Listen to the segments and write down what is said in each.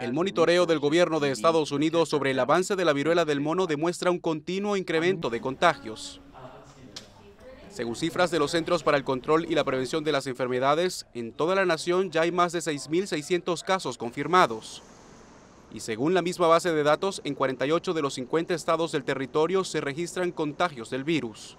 El monitoreo del gobierno de Estados Unidos sobre el avance de la viruela del mono demuestra un continuo incremento de contagios. Según cifras de los Centros para el Control y la Prevención de las Enfermedades, en toda la nación ya hay más de 6.600 casos confirmados. Y según la misma base de datos, en 48 de los 50 estados del territorio se registran contagios del virus.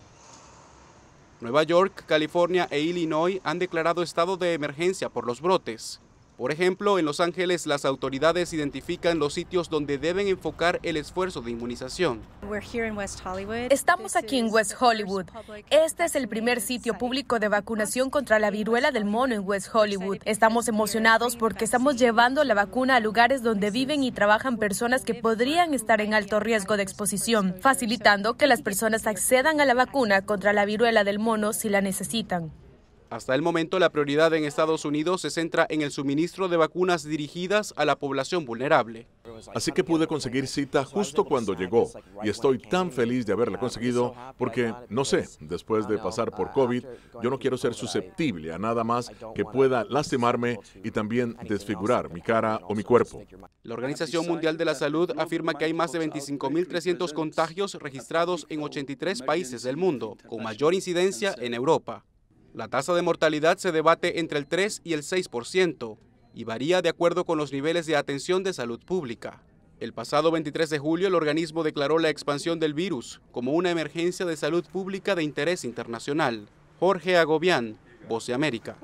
Nueva York, California e Illinois han declarado estado de emergencia por los brotes. Por ejemplo, en Los Ángeles las autoridades identifican los sitios donde deben enfocar el esfuerzo de inmunización. Estamos aquí en West Hollywood. Este es el primer sitio público de vacunación contra la viruela del mono en West Hollywood. Estamos emocionados porque estamos llevando la vacuna a lugares donde viven y trabajan personas que podrían estar en alto riesgo de exposición, facilitando que las personas accedan a la vacuna contra la viruela del mono si la necesitan. Hasta el momento, la prioridad en Estados Unidos se centra en el suministro de vacunas dirigidas a la población vulnerable. Así que pude conseguir cita justo cuando llegó y estoy tan feliz de haberla conseguido porque, no sé, después de pasar por COVID, yo no quiero ser susceptible a nada más que pueda lastimarme y también desfigurar mi cara o mi cuerpo. La Organización Mundial de la Salud afirma que hay más de 25.300 contagios registrados en 83 países del mundo, con mayor incidencia en Europa. La tasa de mortalidad se debate entre el 3 y el 6% y varía de acuerdo con los niveles de atención de salud pública. El pasado 23 de julio, el organismo declaró la expansión del virus como una emergencia de salud pública de interés internacional. Jorge Agobián, Voce América.